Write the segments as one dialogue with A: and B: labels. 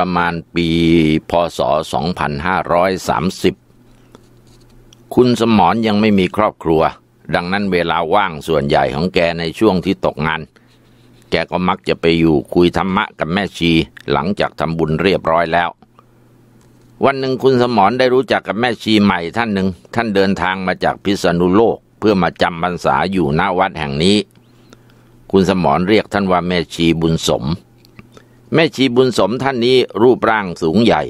A: ประมาณปีพศ 2530 คุณสมรยังไม่มีครอบครัว ดังนั้นเวลาว่างส่วนใหญ่ของแกในช่วงที่ตกงาน แกก็มักจะไปอยู่คุยธรรมะกับแม่ชีหลังจากทำบุญเรียบร้อยแล้ว วันหนึ่งคุณสมรได้รู้จักกับแม่ชีใหม่ท่านหนึ่ง ท่านเดินทางมาจากพิษณุโลกเพื่อมาจำพรรษาอยู่หน้าวัดแห่งนี้ คุณสมรเรียกท่านว่าแม่ชีบุญสมแม่ชีบุญสมท่านนี้รูปร่างสูงใหญ่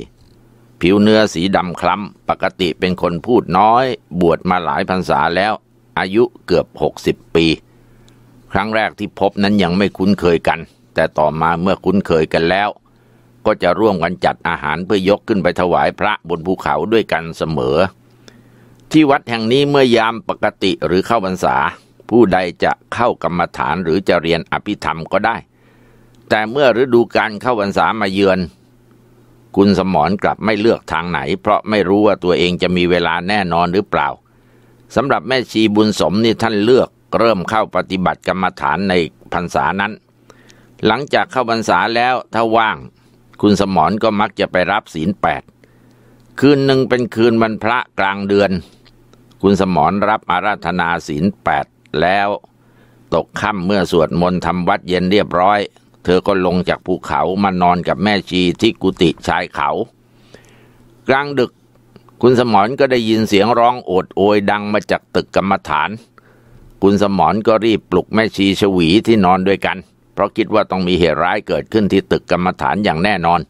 A: ผิวเนื้อสีดำคล้ำ ปกติเป็นคนพูดน้อย บวชมาหลายพรรษาแล้ว อายุเกือบหกสิบปี ครั้งแรกที่พบนั้นยังไม่คุ้นเคยกัน แต่ต่อมาเมื่อคุ้นเคยกันแล้ว ก็จะร่วมกันจัดอาหารเพื่อยกขึ้นไปถวายพระบนภูเขาด้วยกันเสมอ ที่วัดแห่งนี้เมื่อยามปกติหรือเข้าพรรษา ผู้ใดจะเข้ากรรมฐานหรือจะเรียนอภิธรรมก็ได้แต่เมื่อฤดูการเข้าพรรษามาเยือน คุณสมรกลับไม่เลือกทางไหน เพราะไม่รู้ว่าตัวเองจะมีเวลาแน่นอนหรือเปล่าสำหรับแม่ชีบุญสมนี่ท่านเลือกเริ่มเข้าปฏิบัติกรรมฐานในพรรษานั้น หลังจากเข้าพรรษาแล้วถ้าว่าง คุณสมรก็มักจะไปรับศีลแปดคืนหนึ่งเป็นคืนวันพระกลางเดือน คุณสมรรับอาราธนาศีลแปดแล้ว ตกค่ำเมื่อสวดมนต์ทำวัดเย็นเรียบร้อยเธอก็ลงจากภูเขามานอนกับแม่ชีที่กุฏิชายเขา กลางดึกคุณสมรก็ได้ยินเสียงร้องโอดโอยดังมาจากตึกกรรมฐาน คุณสมรก็รีบปลุกแม่ชีชวีที่นอนด้วยกัน เพราะคิดว่าต้องมีเหตุร้ายเกิดขึ้นที่ตึกกรรมฐานอย่างแน่นอน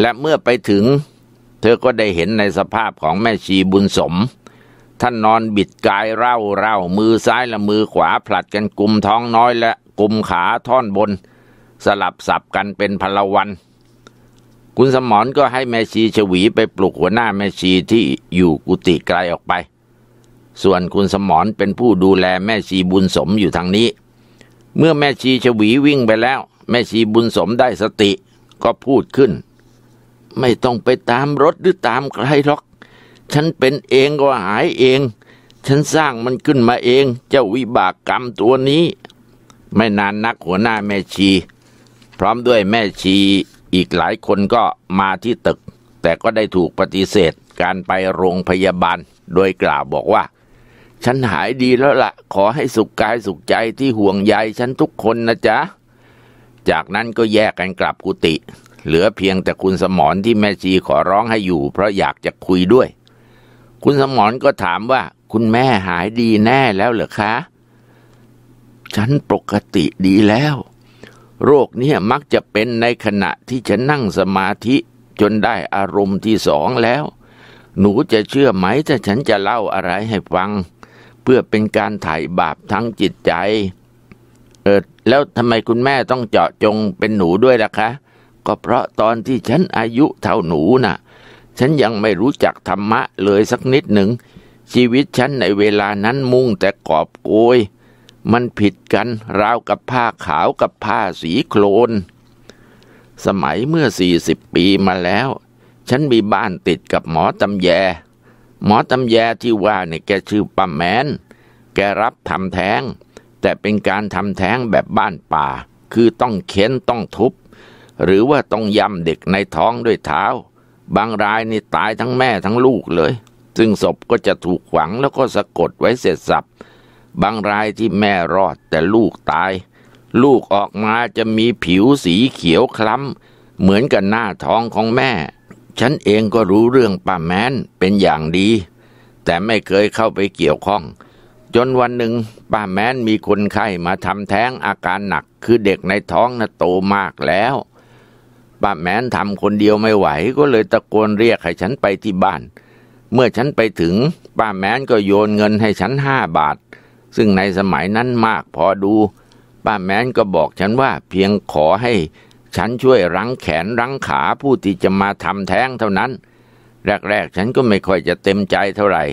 A: และเมื่อไปถึงเธอก็ได้เห็นในสภาพของแม่ชีบุญสม ท่านนอนบิดกายเร่าเร่ามือซ้ายและมือขวาผลัดกันกุมท้องน้อย และกุมขาท่อนบนสลับสับ กันเป็นพลวัน คุณสมรก็ให้แม่ชีฉวีไปปลุกหัวหน้าแม่ชีที่อยู่กุฏิไกลออกไป ส่วนคุณสมรเป็นผู้ดูแลแม่ชีบุญสมอยู่ทางนี้ เมื่อแม่ชีฉวีวิ่งไปแล้ว แม่ชีบุญสมได้สติก็พูดขึ้น ไม่ต้องไปตามรถหรือตามใครหรอก ฉันเป็นเองก็หายเอง ฉันสร้างมันขึ้นมาเอง เจ้าวิบากกรรมตัวนี้ ไม่นานนักหัวหน้าแม่ชีพร้อมด้วยแม่ชีอีกหลายคนก็มาที่ตึก แต่ก็ได้ถูกปฏิเสธ การไปโรงพยาบาลโดยกล่าวบอกว่า ฉันหายดีแล้วละ่ะขอให้สุขกายสุขใจที่ห่วงใยฉันทุกคนนะจ๊ะ จากนั้นก็แยกกันกลับกุฏิเหลือเพียงแต่คุณสมรที่แม่ชีขอร้องให้อยู่เพราะอยากจะคุยด้วย คุณสมรก็ถามว่าคุณแม่หายดีแน่แล้วเหรอคะ ฉันปกติดีแล้วโรคนี้มักจะเป็นในขณะที่ฉันนั่งสมาธิ จนได้อารมณ์ที่สองแล้ว หนูจะเชื่อไหม ถ้าฉันจะเล่าอะไรให้ฟัง เพื่อเป็นการถ่ายบาปทั้งจิตใจ เออแล้วทำไมคุณแม่ต้องเจาะจงเป็นหนูด้วยล่ะคะ ก็เพราะตอนที่ฉันอายุเท่าหนูนะ่ะ ฉันยังไม่รู้จักธรรมะเลยสักนิดหนึ่ง ชีวิตฉันในเวลานั้นมุ่งแต่กอบโกยมันผิดกัน ราวกับผ้าขาวกับผ้าสีโคลน สมัยเมื่อสี่สิบปีมาแล้ว ฉันมีบ้านติดกับหมอตำแย หมอตำแยที่ว่าเนี่ยแกชื่อป้าแมน แกรับทำแท้งแต่เป็นการทำแท้งแบบบ้านป่า คือต้องเข้นต้องทุบ หรือว่าต้องยำเด็กในท้องด้วยเท้า บางรายนี่ตายทั้งแม่ทั้งลูกเลย ซึ่งศพก็จะถูกขวังแล้วก็สะกดไว้เสร็จสับบางรายที่แม่รอดแต่ลูกตายลูกออกมาจะมีผิวสีเขียวคล้ำ เหมือนกับหน้าท้องของแม่ ฉันเองก็รู้เรื่องป้าแมนเป็นอย่างดี แต่ไม่เคยเข้าไปเกี่ยวข้อง จนวันหนึ่งป้าแมนมีคนไข้มาทำแท้งอาการหนัก คือเด็กในท้องน่ะโตมากแล้วป้าแมนทำคนเดียวไม่ไหวก็เลยตะโกนเรียกให้ฉันไปที่บ้าน เมื่อฉันไปถึงป้าแมนก็โยนเงินให้ฉันห้าบาทซึ่งในสมัยนั้นมากพอดู ป้าแม้นก็บอกฉันว่าเพียงขอให้ฉันช่วยรั้งแขนรั้งขาผู้ที่จะมาทำแท้งเท่านั้น แรกๆ ฉันก็ไม่ค่อยจะเต็มใจเท่าไหร่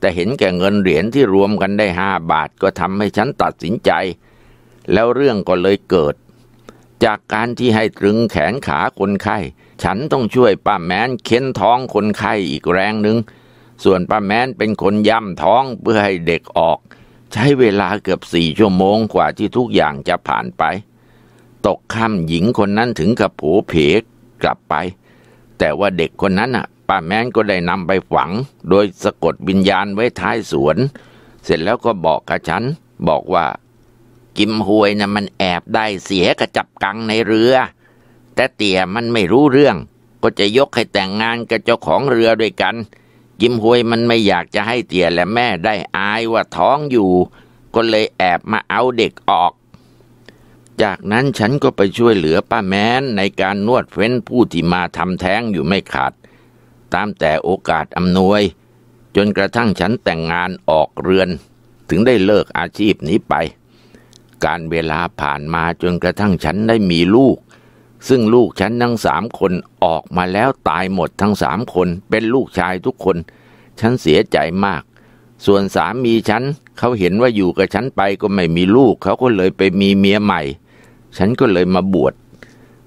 A: แต่เห็นแก่เงินเหรียญที่รวมกันได้ห้าบาทก็ทำให้ฉันตัดสินใจ แล้วเรื่องก็เลยเกิด จากการที่ให้ตรึงแขนขาคนไข้ ฉันต้องช่วยป้าแม้นเค้นท้องคนไข้อีกแรงหนึ่งส่วนป้าแม้นเป็นคนย่ำท้องเพื่อให้เด็กออกใช้เวลาเกือบสี่ชั่วโมงกว่าที่ทุกอย่างจะผ่านไป ตกค่ำหญิงคนนั้นถึงกับผูเพกกลับไป แต่ว่าเด็กคนนั้นอ่ะป้าแม้นก็ได้นำไปฝังโดยสะกดวิญญาณไว้ท้ายสวน เสร็จแล้วก็บอกกับฉัน บอกว่ากิมหวยนะ่ะมันแอบได้เสียกระจับกังในเรือ แต่เตี่ยมันไม่รู้เรื่อง ก็จะยกให้แต่งงานกับเจ้าของเรือด้วยกันยิ้มหวยมันไม่อยากจะให้เตี่ยและแม่ได้อายว่าท้องอยู่ ก็เลยแอบมาเอาเด็กออก จากนั้นฉันก็ไปช่วยเหลือป้าแม้นในการนวดเฟ้นผู้ที่มาทำแท้งอยู่ไม่ขาดตามแต่โอกาสอำนวยจนกระทั่งฉันแต่งงานออกเรือน ถึงได้เลิกอาชีพนี้ไป การเวลาผ่านมาจนกระทั่งฉันได้มีลูกซึ่งลูกฉันทั้งสามคนออกมาแล้วตายหมดทั้งสามคน เป็นลูกชายทุกคน ฉันเสียใจมาก ส่วนสามีฉันเขาเห็นว่าอยู่กับฉันไปก็ไม่มีลูก เขาก็เลยไปมีเมียใหม่ ฉันก็เลยมาบวช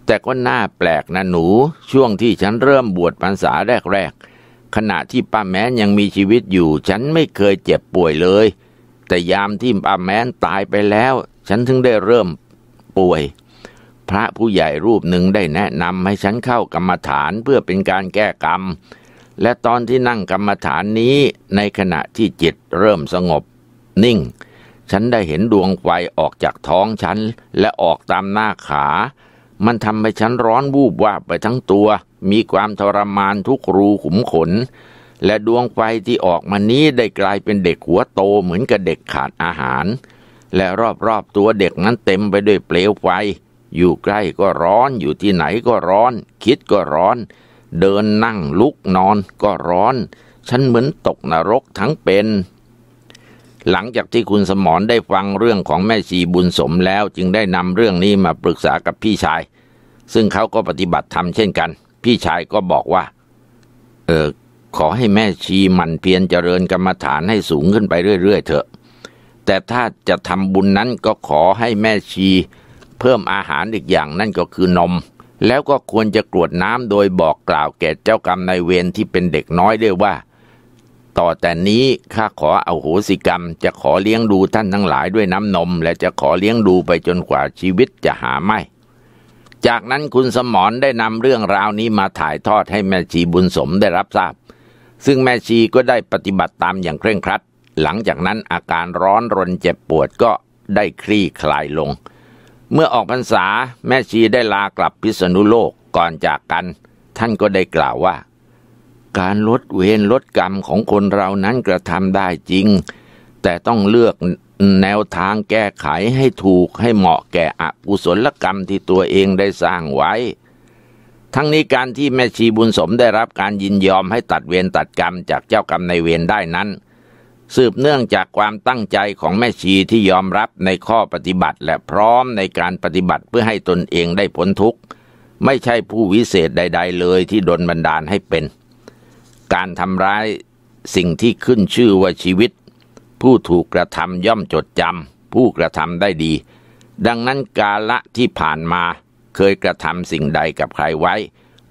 A: แต่ก็น่าแปลกนะหนูช่วงที่ฉันเริ่มบวชพรรษาแรกๆขณะที่ป้าแม้ยังมีชีวิตอยู่ ฉันไม่เคยเจ็บป่วยเลย แต่ยามที่ป้าแม้ตายไปแล้ว ฉันถึงได้เริ่มป่วยพระผู้ใหญ่รูปหนึ่งได้แนะนำให้ฉันเข้ากรรมฐานเพื่อเป็นการแก้กรรม และตอนที่นั่งกรรมฐานนี้ในขณะที่จิตเริ่มสงบนิ่ง ฉันได้เห็นดวงไฟออกจากท้องฉันและออกตามหน้าขา มันทำให้ฉันร้อนวูบวาบไปทั้งตัว มีความทรมานทุกรูขุมขน และดวงไฟที่ออกมานี้ได้กลายเป็นเด็กหัวโตเหมือนกับเด็กขาดอาหาร และรอบๆตัวเด็กนั้นเต็มไปด้วยเปลวไฟอยู่ใกล้ก็ร้อน อยู่ที่ไหนก็ร้อน คิดก็ร้อน เดินนั่งลุกนอนก็ร้อน ฉันเหมือนตกนรกทั้งเป็น หลังจากที่คุณสมรได้ฟังเรื่องของแม่ชีบุญสมแล้ว จึงได้นำเรื่องนี้มาปรึกษากับพี่ชาย ซึ่งเขาก็ปฏิบัติธรรมเช่นกัน พี่ชายก็บอกว่า เออ ขอให้แม่ชีมันเพียรเจริญกรรมฐานให้สูงขึ้นไปเรื่อย ๆเถอะแต่ถ้าจะทำบุญนั้นก็ขอให้แม่ชีเพิ่มอาหารอีกอย่างนั่นก็คือนม แล้วก็ควรจะกรวดน้ำโดยบอกกล่าวแก่เจ้ากรรมนายเวรที่เป็นเด็กน้อยด้วยว่า ต่อแต่นี้ข้าขอเอาโหสิกรรม จะขอเลี้ยงดูท่านทั้งหลายด้วยน้ำนม และจะขอเลี้ยงดูไปจนกว่าชีวิตจะหาไม่ จากนั้นคุณสมรได้นำเรื่องราวนี้มาถ่ายทอดให้แม่ชีบุญสมได้รับทราบ ซึ่งแม่ชีก็ได้ปฏิบัติตามอย่างเคร่งครัด หลังจากนั้นอาการร้อนรนเจ็บปวดก็ได้คลี่คลายลงเมื่อออกพรรษาแม่ชีได้ลากลับพิษณุโลกก่อนจากกัน ท่านก็ได้กล่าวว่า การลดเวรลดกรรมของคนเรานั้นกระทำได้จริงแต่ต้องเลือกแนวทางแก้ไขให้ถูกให้เหมาะแก่อกุศลกรรมที่ตัวเองได้สร้างไว้ ทั้งนี้การที่แม่ชีบุญสมได้รับการยินยอมให้ตัดเวรตัดกรรมจากเจ้ากรรมในเวรได้นั้นสืบเนื่องจากความตั้งใจของแม่ชีที่ยอมรับในข้อปฏิบัติและพร้อมในการปฏิบัติเพื่อให้ตนเองได้พ้นทุกข์ไม่ใช่ผู้วิเศษใด ๆ เลยที่ดนบันดาลให้เป็น การทำร้ายสิ่งที่ขึ้นชื่อว่าชีวิต ผู้ถูกกระทำย่อมจดจำผู้กระทำได้ดี ดังนั้นกาละที่ผ่านมา เคยกระทำสิ่งใดกับใครไว้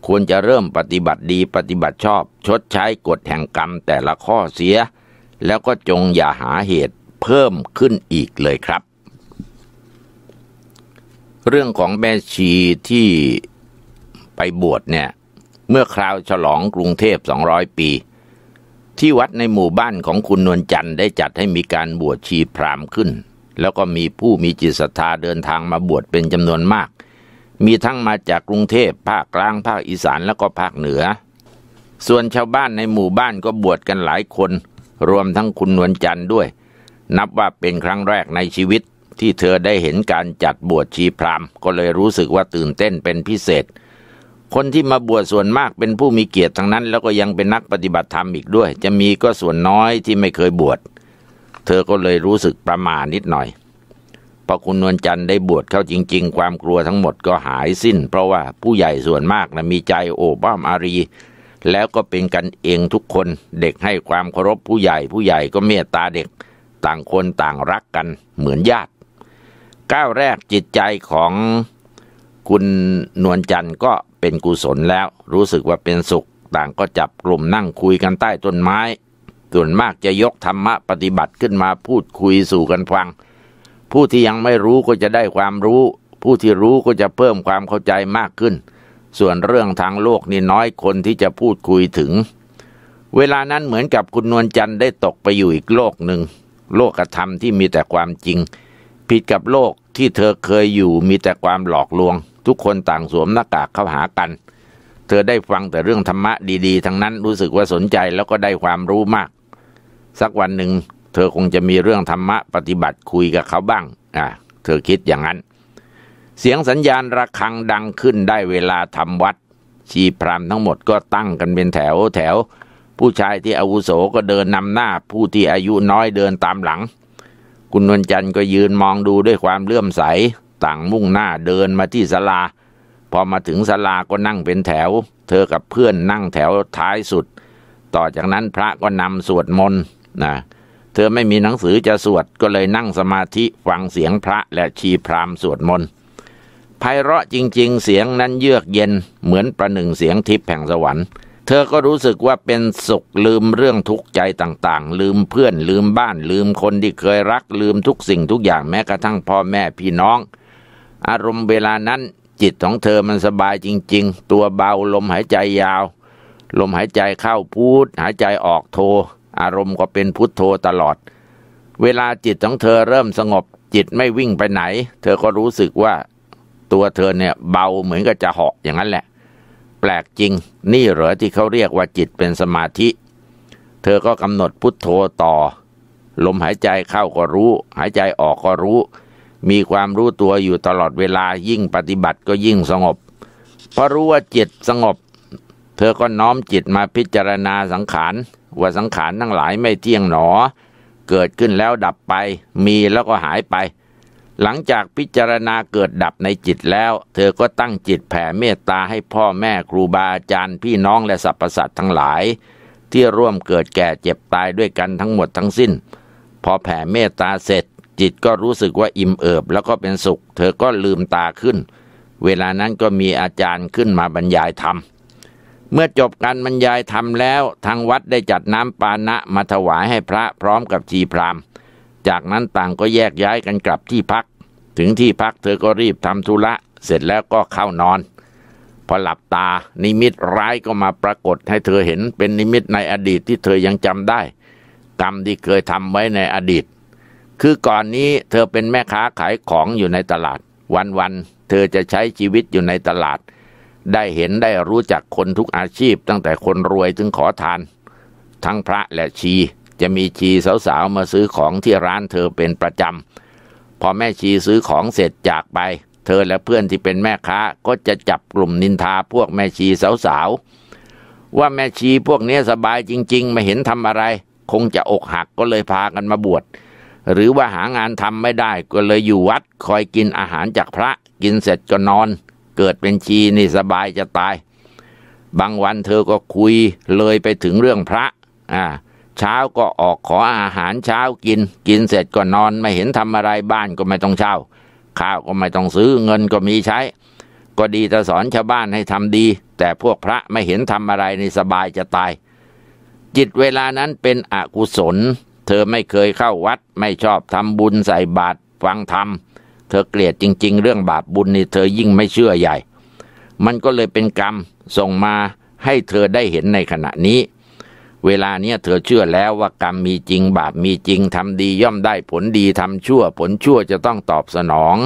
A: ควรจะเริ่มปฏิบัติดีปฏิบัติชอบชดใช้กฎแห่งกรรมแต่ละข้อเสียแล้วก็จงอย่าหาเหตุเพิ่มขึ้นอีกเลยครับ เรื่องของแม่ชีที่ไปบวชเนี่ยเมื่อคราวฉลองกรุงเทพ200 ปี ที่วัดในหมู่บ้านของคุณนวลจันทร์ได้จัดให้มีการบวชชีพราหมณ์ขึ้น แล้วก็มีผู้มีจิตศรัทธาเดินทางมาบวชเป็นจำนวนมาก มีทั้งมาจากกรุงเทพภาคกลางภาคอีสานแล้วก็ภาคเหนือ ส่วนชาวบ้านในหมู่บ้านก็บวชกันหลายคนรวมทั้งคุณนวลจันทร์ด้วย นับว่าเป็นครั้งแรกในชีวิต ที่เธอได้เห็นการจัดบวชชีพรามก็เลยรู้สึกว่าตื่นเต้นเป็นพิเศษ คนที่มาบวชส่วนมากเป็นผู้มีเกียรติทั้งนั้น แล้วก็ยังเป็นนักปฏิบัติธรรมอีกด้วย จะมีก็ส่วนน้อยที่ไม่เคยบวชเธอก็เลยรู้สึกประมานิดหน่อยพอคุณนวลจันทร์ได้บวชเข้าจริง ๆ ความกลัวทั้งหมดก็หายสิ้น เพราะว่าผู้ใหญ่ส่วนมากนะมีใจโอบ้อมอารีแล้วก็เป็นกันเองทุกคนเด็กให้ความเคารพผู้ใหญ่ผู้ใหญ่ก็เมตตาเด็กต่างคนต่างรักกันเหมือนญาติก้าวแรกจิตใจของคุณนวลจันทร์ก็เป็นกุศลแล้ว รู้สึกว่าเป็นสุข ต่างก็จับกลุ่มนั่งคุยกันใต้ต้นไม้ส่วนมากจะยกธรรมะปฏิบัติขึ้นมาพูดคุยสู่กันฟัง ผู้ที่ยังไม่รู้ก็จะได้ความรู้ ผู้ที่รู้ก็จะเพิ่มความเข้าใจมากขึ้นส่วนเรื่องทางโลกนี่น้อยคนที่จะพูดคุยถึง เวลานั้นเหมือนกับคุณนวลจันทร์ได้ตกไปอยู่อีกโลกหนึ่ง โลกธรรมที่มีแต่ความจริง ผิดกับโลกที่เธอเคยอยู่มีแต่ความหลอกลวง ทุกคนต่างสวมหน้ากากเข้าหากัน เธอได้ฟังแต่เรื่องธรรมะดีๆ ทั้งนั้นรู้สึกว่าสนใจแล้วก็ได้ความรู้มาก สักวันหนึ่งเธอคงจะมีเรื่องธรรมะปฏิบัติคุยกับเขาบ้างอ่ะเธอคิดอย่างนั้นเสียงสัญญาณระฆังดังขึ้นได้เวลาทำวัด ชีพรามทั้งหมดก็ตั้งกันเป็นแถวแถว ผู้ชายที่อาวุโสก็เดินนำหน้าผู้ที่อายุน้อยเดินตามหลัง คุณนวลจันทร์ก็ยืนมองดูด้วยความเลื่อมใส ต่างมุ่งหน้าเดินมาที่ศาลา พอมาถึงศาลาก็นั่งเป็นแถว เธอกับเพื่อนนั่งแถวท้ายสุด ต่อจากนั้นพระก็นำสวดมนต์นะเธอไม่มีหนังสือจะสวดก็เลยนั่งสมาธิฟังเสียงพระและชีพรามสวดมนต์ไพเราะจริง ๆ เสียงนั้นเยือกเย็นเหมือนประหนึ่งเสียงทิพย์แห่งสวรรค์ เธอก็รู้สึกว่าเป็นสุขลืมเรื่องทุกข์ใจต่าง ๆ ลืมเพื่อน ลืมบ้าน ลืมคนที่เคยรัก ลืมทุกสิ่งทุกอย่างแม้กระทั่งพ่อแม่พี่น้อง อารมณ์เวลานั้น จิตของเธอมันสบายจริงๆ ตัวเบาลมหายใจยาว ลมหายใจเข้าพูดหายใจออกโท อารมณ์ก็เป็นพุทโธตลอด เวลาจิตของเธอเริ่มสงบ จิตไม่วิ่งไปไหน เธอก็รู้สึกว่าตัวเธอเนี่ยเบาเหมือนกับจะเหาะอย่างนั้นแหละ แปลกจริงนี่เหรอที่เขาเรียกว่าจิตเป็นสมาธิ เธอก็กำหนดพุทโธต่อลมหายใจเข้าก็รู้ หายใจออกก็รู้ มีความรู้ตัวอยู่ตลอดเวลายิ่งปฏิบัติก็ยิ่งสงบพอรู้ว่าจิตสงบ เธอก็น้อมจิตมาพิจารณาสังขารว่าสังขารทั้งหลายไม่เที่ยงหนอเกิดขึ้นแล้วดับไป มีแล้วก็หายไปหลังจากพิจารณาเกิดดับในจิตแล้ว เธอก็ตั้งจิตแผ่เมตตาให้พ่อแม่ครูบาอาจารย์พี่น้องและสรรพสัตว์ทั้งหลายที่ร่วมเกิดแก่เจ็บตายด้วยกันทั้งหมดทั้งสิ้น พอแผ่เมตตาเสร็จ จิตก็รู้สึกว่าอิ่มเอิบแล้วก็เป็นสุข เธอก็ลืมตาขึ้น เวลานั้นก็มีอาจารย์ขึ้นมาบรรยายธรรมเมื่อจบการบรรยายธรรมแล้วทางวัดได้จัดน้ำปานะมาถวายให้พระพร้อมกับชีพรามจากนั้นต่างก็แยกย้ายกันกลับที่พักถึงที่พักเธอก็รีบทำธุระเสร็จแล้วก็เข้านอนพอหลับตานิมิตร้ายก็มาปรากฏให้เธอเห็นเป็นนิมิตในอดีตที่เธอยังจำได้ กรรมที่เคยทำไว้ในอดีต คือก่อนนี้เธอเป็นแม่ค้าขายของอยู่ในตลาด วันๆเธอจะใช้ชีวิตอยู่ในตลาด ได้เห็นได้รู้จักคนทุกอาชีพตั้งแต่คนรวยถึงขอทาน ทั้งพระและชีจะมีชีสาวๆมาซื้อของที่ร้านเธอเป็นประจำพอแม่ชีซื้อของเสร็จจากไป เธอและเพื่อนที่เป็นแม่ค้าก็จะจับกลุ่มนินทาพวกแม่ชีสาวๆว่าแม่ชีพวกนี้สบายจริงๆ ไม่เห็นทำอะไร คงจะอกหักก็เลยพากันมาบวชหรือว่าหางานทำไม่ได้ก็เลยอยู่วัด คอยกินอาหารจากพระ กินเสร็จก็นอน เกิดเป็นชีนี่สบายจะตาย บางวันเธอก็คุยเลยไปถึงเรื่องพระอ่าเช้าก็ออกขออาหารเช้ากิน กินเสร็จก็นอนไม่เห็นทำอะไรบ้านก็ไม่ต้องเช่าข้าวก็ไม่ต้องซื้อเงินก็มีใช้ ก็ดีจะสอนชาวบ้านให้ทำดี แต่พวกพระไม่เห็นทำอะไรในสบายจะตาย จิตเวลานั้นเป็นอกุศลเธอไม่เคยเข้าวัดไม่ชอบทำบุญใส่บาตรฟังธรรม เธอเกลียดจริงๆ เรื่องบาปบุญนี่เธอยิ่งไม่เชื่อใหญ่ มันก็เลยเป็นกรรมส่งมาให้เธอได้เห็นในขณะนี้เวลาเนี้ยเธอเชื่อแล้วว่ากรรมมีจริงบาปมีจริง ทำดีย่อมได้ผลดี ทำชั่วผลชั่วจะต้องตอบสนอง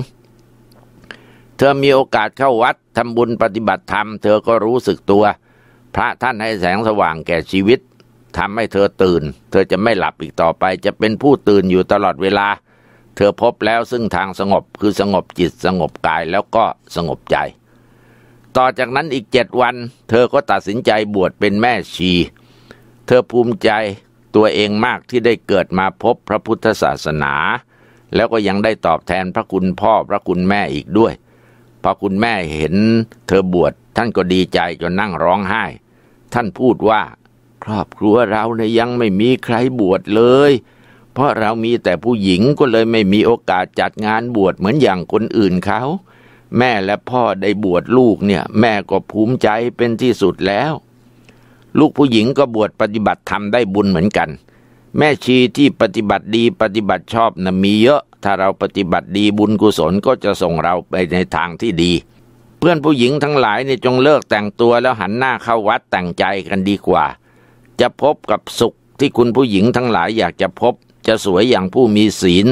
A: เธอมีโอกาสเข้าวัด ทำบุญปฏิบัติธรรมเธอก็รู้สึกตัว พระท่านให้แสงสว่างแก่ชีวิตทำให้เธอตื่น เธอจะไม่หลับอีกต่อไป จะเป็นผู้ตื่นอยู่ตลอดเวลา เธอพบแล้วซึ่งทางสงบคือสงบจิตสงบกายแล้วก็สงบใจ ต่อจากนั้นอีกเจ็ดวัน เธอก็ตัดสินใจบวชเป็นแม่ชีเธอภูมิใจตัวเองมากที่ได้เกิดมาพบพระพุทธศาสนา แล้วก็ยังได้ตอบแทนพระคุณพ่อ พระคุณแม่อีกด้วยพอคุณแม่เห็นเธอบวชท่านก็ดีใจจนนั่งร้องไห้ ท่านพูดว่า ครอบครัวเราเนี่ยยังไม่มีใครบวชเลยเพราะเรามีแต่ผู้หญิงก็เลยไม่มีโอกาสจัดงานบวชเหมือนอย่างคนอื่นเขา แม่และพ่อได้บวชลูกเนี่ย แม่ก็ภูมิใจเป็นที่สุดแล้วลูกผู้หญิงก็บวชปฏิบัติธรรมได้บุญเหมือนกัน แม่ชีที่ปฏิบัติดีปฏิบัติชอบนะมีเยอะ ถ้าเราปฏิบัติดีบุญกุศลก็จะส่งเราไปในทางที่ดี เพื่อนผู้หญิงทั้งหลายเนจงเลิกแต่งตัวแล้วหันหน้าเข้าวัดแต่งใจกันดีกว่า จะพบกับสุขที่คุณผู้หญิงทั้งหลายอยากจะพบจะสวยอย่างผู้มีศีล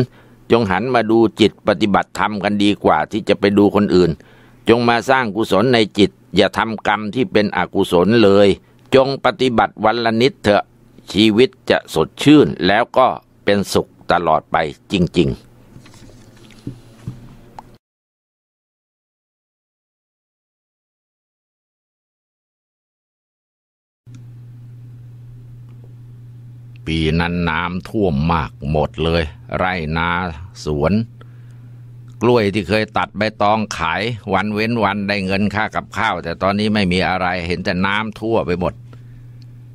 A: จงหันมาดูจิตปฏิบัติธรรมกันดีกว่าที่จะไปดูคนอื่น จงมาสร้างกุศลในจิต อย่าทำกรรมที่เป็นอกุศลเลยจงปฏิบัติวันละนิดเถอะชีวิตจะสดชื่นแล้วก็เป็นสุขตลอดไปจริงๆ ปีนั้นน้ำท่วมมากหมดเลย ไร่นาสวนกล้วยที่เคยตัดใบตองขาย วันเว้นวันได้เงินค่ากับข้าว แต่ตอนนี้ไม่มีอะไรเห็นแต่น้ำทั่วไปหมด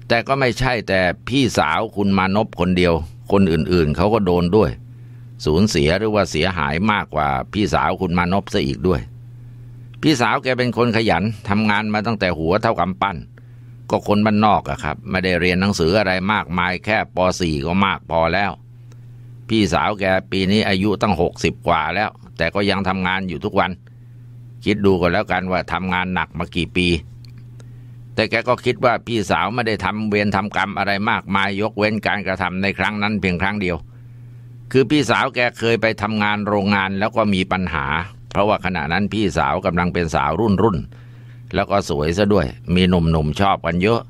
A: แต่ก็ไม่ใช่แต่พี่สาวคุณมานพคนเดียว คนอื่นๆเขาก็โดนด้วย สูญเสียหรือว่าเสียหายมากกว่าพี่สาวคุณมานพซะอีกด้วย พี่สาวแกเป็นคนขยันทำงานมาตั้งแต่หัวเท่ากำปั้น ก็คนบ้านนอกอะครับไม่ได้เรียนหนังสืออะไรมากมายแค่ป .4 ก็มากพอแล้ว พี่สาวแกปีนี้อายุตั้งหกสิบกว่าแล้วแต่ก็ยังทำงานอยู่ทุกวัน คิดดูกันแล้วกันว่าทำงานหนักมากี่ปี แต่แกก็คิดว่าพี่สาวไม่ได้ทำเวรทำกรรมอะไรมากมายยกเว้นการกระทำในครั้งนั้นเพียงครั้งเดียว คือพี่สาวแกเคยไปทำงานโรงงานแล้วก็มีปัญหา เพราะว่าขณะนั้นพี่สาวกำลังเป็นสาวรุ่นรุ่น แล้วก็สวยซะด้วย มีหนุ่มๆชอบกันเยอะ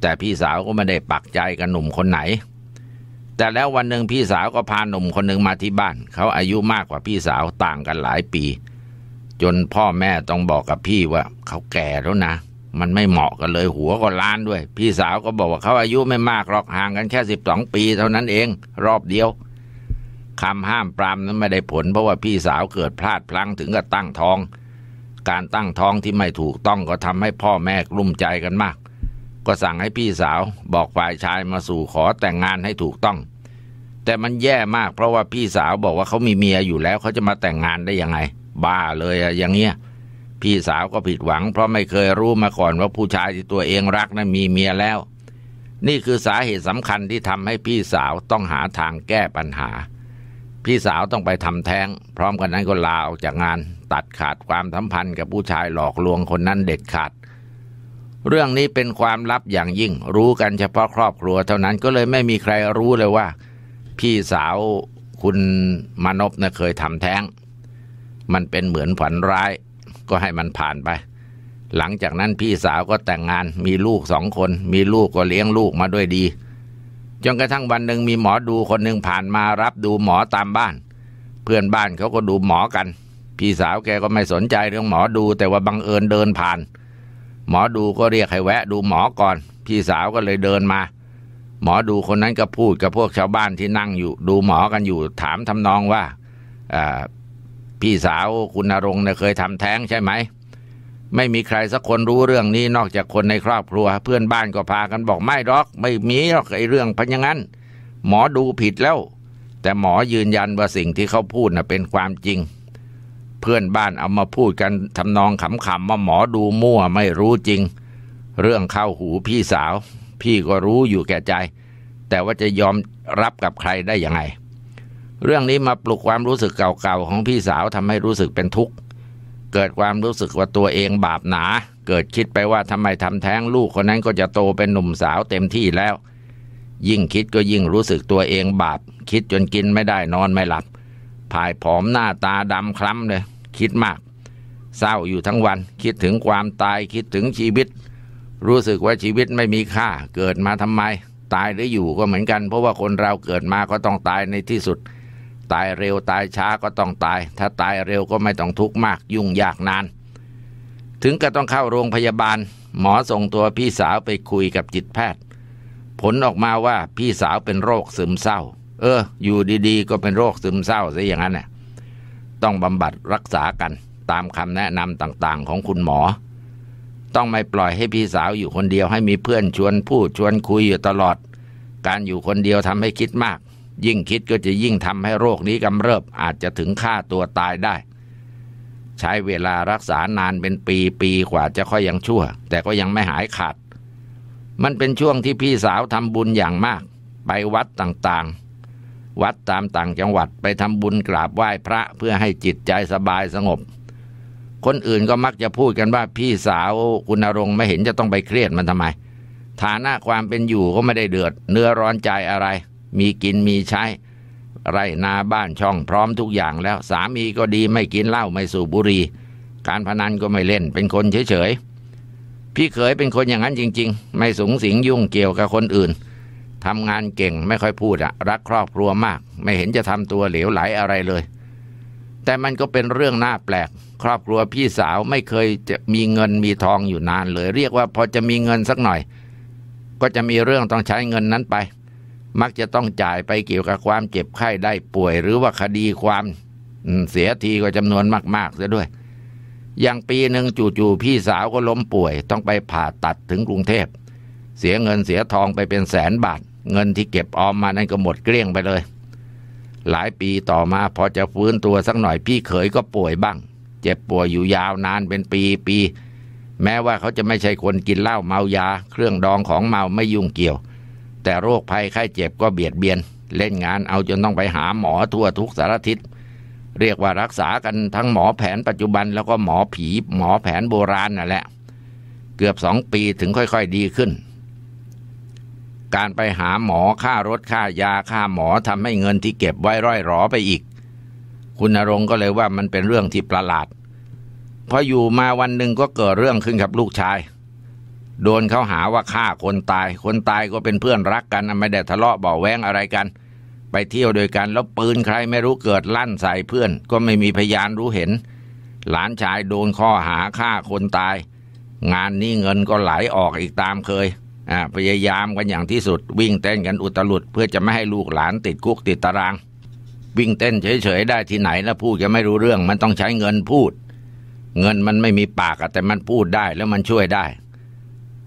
A: แต่พี่สาวก็ไม่ได้ปักใจกับหนุ่มคนไหนแต่แล้ววันหนึ่งพี่สาวก็พาหนุ่มคนหนึ่งมาที่บ้าน เขาอายุมากกว่าพี่สาวต่างกันหลายปี จนพ่อแม่ต้องบอกกับพี่ว่า เขาแก่แล้วนะมันไม่เหมาะกันเลยหัวก็ล้านด้วย พี่สาวก็บอกว่าเขาอายุไม่มากหรอกห่างกันแค่สิบสองปีเท่านั้นเอง รอบเดียวคำห้ามปรามนั้นไม่ได้ผล เพราะว่าพี่สาวเกิดพลาดพลั้งถึงกับตั้งท้อง การตั้งท้องที่ไม่ถูกต้องก็ทำให้พ่อแม่กลุ้มใจกันมากก็สั่งให้พี่สาวบอกฝ่ายชายมาสู่ขอแต่งงานให้ถูกต้อง แต่มันแย่มากเพราะว่าพี่สาวบอกว่าเขามีเมียอยู่แล้วเขาจะมาแต่งงานได้ยังไง บ้าเลยอะอย่างเงี้ยพี่สาวก็ผิดหวัง เพราะไม่เคยรู้มาก่อนว่าผู้ชายที่ตัวเองรักนั้นมีเมียแล้ว นี่คือสาเหตุสำคัญที่ทำให้พี่สาวต้องหาทางแก้ปัญหา พี่สาวต้องไปทำแท้งพร้อมกันนั้นก็ลาออกจากงานตัดขาดความสัมพันธ์กับผู้ชายหลอกลวงคนนั้นเด็ดขาดเเรื่องนี้เป็นความลับอย่างยิ่ง รู้กันเฉพาะครอบครัวเท่านั้นก็เลยไม่มีใครรู้เลยว่า พี่สาวคุณมานพเนี่ยเคยทำแท้ง มันเป็นเหมือนฝันร้าย ก็ให้มันผ่านไป หลังจากนั้นพี่สาวก็แต่งงานมีลูกสองคน มีลูกก็เลี้ยงลูกมาด้วยดี จนกระทั่งวันหนึ่งมีหมอดูคนหนึ่งผ่านมารับดูหมอตามบ้าน เพื่อนบ้านเขาก็ดูหมอกัน พี่สาวแกก็ไม่สนใจเรื่องหมอดูแต่ว่าบังเอิญเดินผ่านหมอดูก็เรียกให้แวะดูหมอก่อนพี่สาวก็เลยเดินมา หมอดูคนนั้นก็พูดกับพวกชาวบ้านที่นั่งอยู่ดูหมอกันอยู่ถามทำนองว่าพี่สาวคุณนรงค์เคยทำแท้งใช่ไหมไม่มีใครสักคนรู้เรื่องนี้นอกจากคนในครอบครัว เพื่อนบ้านก็พากันบอกไม่หรอก ไม่มีหรอกไอ้เรื่องพันยังงั้น หมอดูผิดแล้ว แต่หมอยืนยันว่าสิ่งที่เขาพูดน่ะเป็นความจริงพื่อนบ้านเอามาพูดกันทำนองขำๆว่าหมอดูมั่วไม่รู้จริง เรื่องเข้าหูพี่สาว พี่ก็รู้อยู่แก่ใจ แต่ว่าจะยอมรับกับใครได้ยังไง เรื่องนี้มาปลุกความรู้สึกเก่าๆของพี่สาวทำให้รู้สึกเป็นทุกข์เกิดความรู้สึกว่าตัวเองบาปหนา เกิดคิดไปว่าทำไมทำแท้งลูกคนนั้นก็จะโตเป็นหนุ่มสาวเต็มที่แล้ว ยิ่งคิดก็ยิ่งรู้สึกตัวเองบาปคิดจนกินไม่ได้นอนไม่หลับผายผอมหน้าตาดำคล้ำเลยคิดมาก เศร้าอยู่ทั้งวัน คิดถึงความตายคิดถึงชีวิต รู้สึกว่าชีวิตไม่มีค่าเกิดมาทำไม ตายหรืออยู่ก็เหมือนกัน เพราะว่าคนเราเกิดมาก็ต้องตายในที่สุด ตายเร็วตายช้าก็ต้องตาย ถ้าตายเร็วก็ไม่ต้องทุกข์มาก ยุ่งยากนาน ถึงก็ต้องเข้าโรงพยาบาลหมอส่งตัวพี่สาวไปคุยกับจิตแพทย์ ผลออกมาว่าพี่สาวเป็นโรคซึมเศร้า เอออยู่ดี ๆ ก็เป็นโรคซึมเศร้าซะอย่างนั้นเนี่ยต้องบำบัดรักษากันตามคำแนะนำต่างๆ ของคุณหมอ ต้องไม่ปล่อยให้พี่สาวอยู่คนเดียวให้มีเพื่อนชวนพูดชวนคุยอยู่ตลอด การอยู่คนเดียวทำให้คิดมาก ยิ่งคิดก็จะยิ่งทำให้โรคนี้กำเริบอาจจะถึงฆ่าตัวตายได้ ใช้เวลารักษานานเป็นปีปีกว่าจะค่อยยังชั่ว แต่ก็ยังไม่หายขาด มันเป็นช่วงที่พี่สาวทำบุญอย่างมากไปวัดต่างๆวัดตามต่างจังหวัดไปทำบุญกราบไหว้พระเพื่อให้จิตใจสบายสงบ คนอื่นก็มักจะพูดกันว่าพี่สาวคุณรงไม่เห็นจะต้องไปเครียดมันทำไม ฐานะความเป็นอยู่ก็ไม่ได้เดือด เนื้อร้อนใจอะไร มีกินมีใช้ ไรนาบ้านช่องพร้อมทุกอย่างแล้วสามีก็ดีไม่กินเหล้าไม่สูบบุหรี่การพนันก็ไม่เล่นเป็นคนเฉยๆพี่เขยเป็นคนอย่างนั้นจริงๆ ไม่สูงสิงยุ่งเกี่ยวกับคนอื่นทำงานเก่งไม่ค่อยพูดอะรักครอบครัวมาก ไม่เห็นจะทำตัวเหลวไหลอะไรเลย แต่มันก็เป็นเรื่องน่าแปลก ครอบครัวพี่สาวไม่เคยจะมีเงินมีทองอยู่นานเลยเรียกว่าพอจะมีเงินสักหน่อย ก็จะมีเรื่องต้องใช้เงินนั้นไป มักจะต้องจ่ายไปเกี่ยวกับความเจ็บไข้ได้ป่วย หรือว่าคดีความเสียทีก็จำนวนมาก ๆ เสียด้วย อย่างปีหนึ่งจู่ๆพี่สาวก็ล้มป่วย ต้องไปผ่าตัดถึงกรุงเทพเสียเงินเสียทองไปเป็นแสนบาทเงินที่เก็บออมมานั่นก็หมดเกลี้ยงไปเลย หลายปีต่อมาพอจะฟื้นตัวสักหน่อยพี่เขยก็ป่วยบ้าง เจ็บป่วยอยู่ยาวนานเป็นปีปีแม้ว่าเขาจะไม่ใช่คนกินเหล้าเมายาเครื่องดองของเมาไม่ยุ่งเกี่ยว แต่โรคภัยไข้เจ็บก็เบียดเบียน เล่นงานเอา จนต้องไปหาหมอทั่วทุกสารทิศเรียกว่ารักษากันทั้งหมอแผนปัจจุบันแล้วก็หมอผีหมอแผนโบราณน่ะแหละเกือบสองปีถึงค่อยๆดีขึ้นการไปหาหมอ ค่ารถค่ายาค่าหมอทำให้เงินที่เก็บไว้ร่อยหรอไปอีก คุณนรงก็เลยว่ามันเป็นเรื่องที่ประหลาดพออยู่มาวันหนึ่งก็เกิดเรื่องขึ้นกับลูกชาย โดนเขาหาว่าฆ่าคนตาย คนตายก็เป็นเพื่อนรักกันไม่ได้ทะเลาะเบาแวงอะไรกัน ไปเที่ยวโดยกันแล้วปืนใครไม่รู้เกิด ลั่นใส่เพื่อนก็ไม่มีพยานรู้เห็น หลานชายโดนข้อหาฆ่าคนตาย งานนี้เงินก็ไหลออกอีกตามเคยพยายามกันอย่างที่สุด วิ่งเต้นกันอุตลุดเพื่อจะไม่ให้ลูกหลานติดคุกติดตาราง วิ่งเต้นเฉยๆ ได้ที่ไหนแล้วพูดจะไม่รู้เรื่อง มันต้องใช้เงินพูด เงินมันไม่มีปากแต่มันพูดได้แล้วมันช่วยได้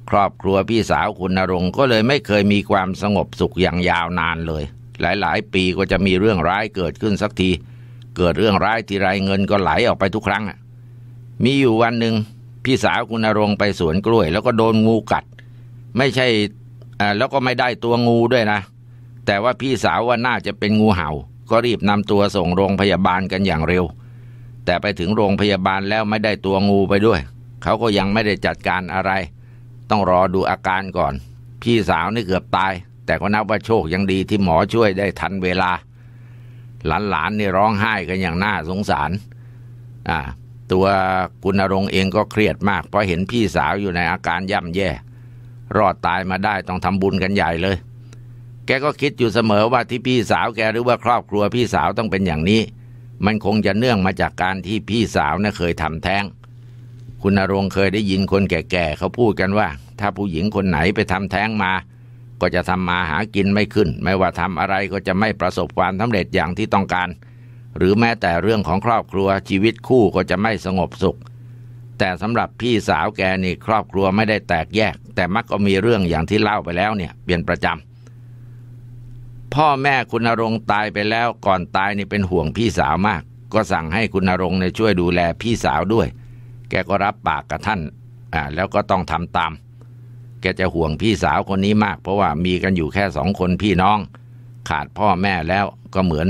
A: ครอบครัวพี่สาวคุณนรงก็เลยไม่เคยมีความสงบสุขอย่างยาวนานเลย หลายๆ ปีก็จะมีเรื่องร้ายเกิดขึ้นสักที เกิดเรื่องร้ายทีไรเงินก็ไหลออกไปทุกครั้งมีอยู่วันหนึ่งพี่สาวคุณนรงไปสวนกล้วย แล้วก็โดนงูกัดเไม่ใช่แล้วก็ไม่ได้ตัวงูด้วยนะ แต่ว่าพี่สาวว่าน่าจะเป็นงูเห่า ก็รีบนำตัวส่งโรงพยาบาลกันอย่างเร็ว แต่ไปถึงโรงพยาบาลแล้วไม่ได้ตัวงูไปด้วย เขาก็ยังไม่ได้จัดการอะไร ต้องรอดูอาการก่อน พี่สาวนี่เกือบตาย แต่ก็นับว่าโชคยังดีที่หมอช่วยได้ทันเวลา หลานๆนี่ร้องไห้กันอย่างน่าสงสารอ่าตัวกุณรงเองก็เครียดมากเพราะเห็นพี่สาวอยู่ในอาการย่ำแย่รอดตายมาได้ต้องทำบุญกันใหญ่เลย แกก็คิดอยู่เสมอว่าที่พี่สาวแกหรือว่าครอบครัวพี่สาวต้องเป็นอย่างนี้ มันคงจะเนื่องมาจากการที่พี่สาวน่ะเคยทำแท้ง คุณนรงเคยได้ยินคนแก่ๆเขาพูดกันว่า ถ้าผู้หญิงคนไหนไปทำแท้งมา ก็จะทำมาหากินไม่ขึ้น ไม่ว่าทำอะไรก็จะไม่ประสบความสำเร็จอย่างที่ต้องการ หรือแม้แต่เรื่องของครอบครัวชีวิตคู่ก็จะไม่สงบสุขแต่สำหรับพี่สาวแกนี่ครอบครัวไม่ได้แตกแยก แต่มักก็มีเรื่องอย่างที่เล่าไปแล้วเนี่ยเป็นประจำพ่อแม่คุณนรงตายไปแล้วก่อนตายนี่เป็นห่วงพี่สาวมาก ก็สั่งให้คุณนรงในช่วยดูแลพี่สาวด้วย แกก็รับปากกับท่านอ่าแล้วก็ต้องทำตาม แกจะห่วงพี่สาวคนนี้มากเพราะว่ามีกันอยู่แค่สองคนพี่น้องขาดพ่อแม่แล้วก็เหมือน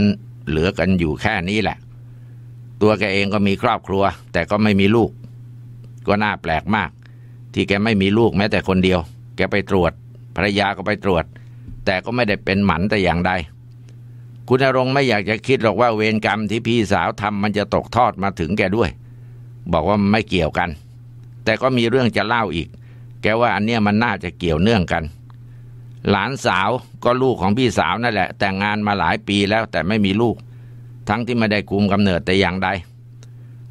A: เหลือกันอยู่แค่นี้แหละ ตัวแกเองก็มีครอบครัว แต่ก็ไม่มีลูกก็น่าแปลกมาก ที่แกไม่มีลูกแม้แต่คนเดียว แกไปตรวจภรรยาก็ไปตรวจ แต่ก็ไม่ได้เป็นหมันแต่อย่างใดคุณอรงไม่อยากจะคิดหรอกว่าเวรกรรมที่พี่สาวทำมันจะตกทอดมาถึงแกด้วย บอกว่าไม่เกี่ยวกัน แต่ก็มีเรื่องจะเล่าอีก แกว่าอันเนี้ยมันน่าจะเกี่ยวเนื่องกัน หลานสาวก็ลูกของพี่สาวนั่นแหละ แต่งงานมาหลายปีแล้วแต่ไม่มีลูก ทั้งที่ไม่ได้คุมกำเนิดแต่อย่างใด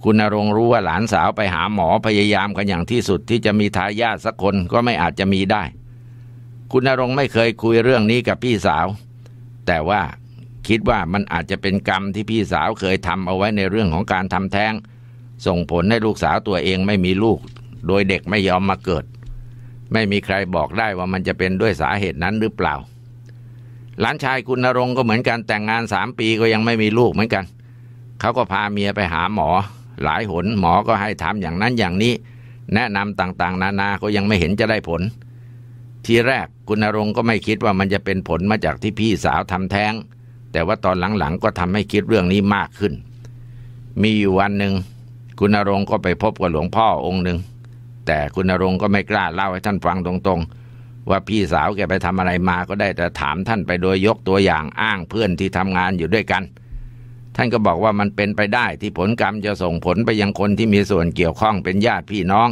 A: คุณนรง รู้ว่าหลานสาวไปหาหมอพยายามกันอย่างที่สุดที่จะมีทายาทสักคนก็ไม่อาจจะมีได้ คุณนรง ไม่เคยคุยเรื่องนี้กับพี่สาว แต่ว่าคิดว่ามันอาจจะเป็นกรรมที่พี่สาวเคยทำเอาไว้ในเรื่องของการทำแท้ง ส่งผลให้ลูกสาว ตัวเองไม่มีลูก โดยเด็กไม่ยอมมาเกิด ไม่มีใครบอกได้ว่ามันจะเป็นด้วยสาเหตุนั้นหรือเปล่า หลานชายคุณนรงก็เหมือนกันแต่งงานสามปีก็ยังไม่มีลูกเหมือนกันเขาก็พาเมียไปหาหมอหลายหนหมอก็ให้ทำอย่างนั้นอย่างนี้แนะนำต่างๆ นานาก็ยังไม่เห็นจะได้ผล ทีแรกคุณนรงก็ไม่คิดว่ามันจะเป็นผลมาจากที่พี่สาวทำแท้ง แต่ว่าตอนหลังๆก็ทำให้คิดเรื่องนี้มากขึ้น มีอยู่วันหนึ่งคุณนรงก็ไปพบกับหลวงพ่อองค์หนึ่งแต่คุณนรงก็ไม่กล้าเล่าให้ท่านฟังตรงๆ ว่าพี่สาวแกไปทำอะไรมาก็ได้แต่ถามท่านไปโดยยกตัวอย่างอ้างเพื่อนที่ทำงานอยู่ด้วยกันท่านก็บอกว่ามันเป็นไปได้ที่ผลกรรมจะส่งผลไปยังคนที่มีส่วนเกี่ยวข้องเป็นญาติพี่น้อง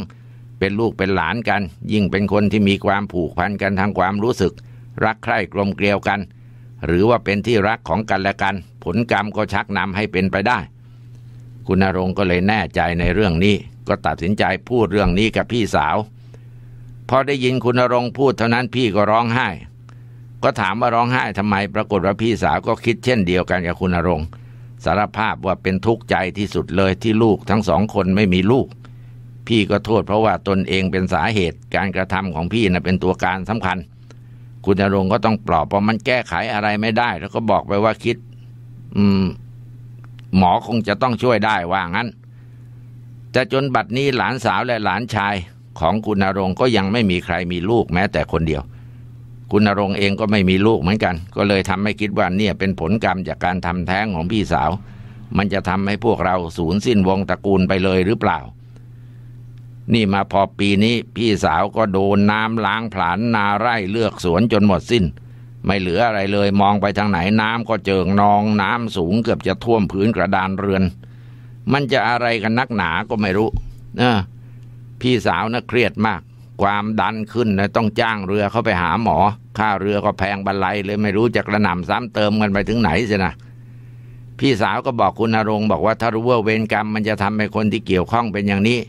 A: เป็นลูกเป็นหลานกัน ยิ่งเป็นคนที่มีความผูกพันกันทางความรู้สึก รักใคร่กลมเกลียวกัน หรือว่าเป็นที่รักของกันและกัน ผลกรรมก็ชักนำให้เป็นไปได้ คุณนรงก็เลยแน่ใจในเรื่องนี้ ก็ตัดสินใจพูดเรื่องนี้กับพี่สาวพอได้ยินคุณนรงพูดเท่านั้นพี่ก็ร้องไห้ ก็ถามว่าร้องไห้ทำไมปรากฏว่าพี่สาวก็คิดเช่นเดียวกันกับคุณนรงค์สารภาพว่าเป็นทุกข์ใจที่สุดเลยที่ลูกทั้งสองคนไม่มีลูก พี่ก็โทษเพราะว่าตนเองเป็นสาเหตุ การกระทำของพี่นะเป็นตัวการสำคัญ คุณนรงก็ต้องปลอบเพราะมันแก้ไขอะไรไม่ได้ แล้วก็บอกไปว่าคิด อืม หมอคงจะต้องช่วยได้ว่างั้น แต่จนบัดนี้หลานสาวและหลานชาย ของคุณนรงก็ยังไม่มีใครมีลูก แม้แต่คนเดียวคุณนรงเองก็ไม่มีลูกเหมือนกัน ก็เลยทำให้คิดว่าเนี่ยเป็นผลกรรมจากการทำแท้งของพี่สาว มันจะทำให้พวกเราสูญสิ้นวงตระกูลไปเลยหรือเปล่า นี่มาพอปีนี้พี่สาวก็โดนน้ำล้างผลาญนาไร่เลือกสวนจนหมดสิ้น ไม่เหลืออะไรเลยมองไปทางไหนน้ำก็เจิงนอง น้ำสูงเกือบจะท่วมพื้นกระดานเรือน มันจะอะไรกันนักหนาก็ไม่รู้ เออพี่สาวนะ่ะเครียดมากความดันขึ้นนะต้องจ้างเรือเข้าไปหาหมอค่าเรือก็แพงบรรลยเลยไม่รู้จะกระหน่ำซ้ำเติมกันไปถึงไหนสินะ พี่สาวก็บอกคุณนรงบอกว่าถ้ารู้ว่าเวรกรรมมันจะทำให้คนที่เกี่ยวข้องเป็นอย่างนี้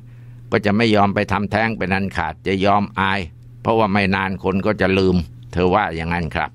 A: ก็จะไม่ยอมไปทำแท้งเป็นอันขาดจะยอมอาย เพราะว่าไม่นานคนก็จะลืมเธอว่าอย่างนั้นครับ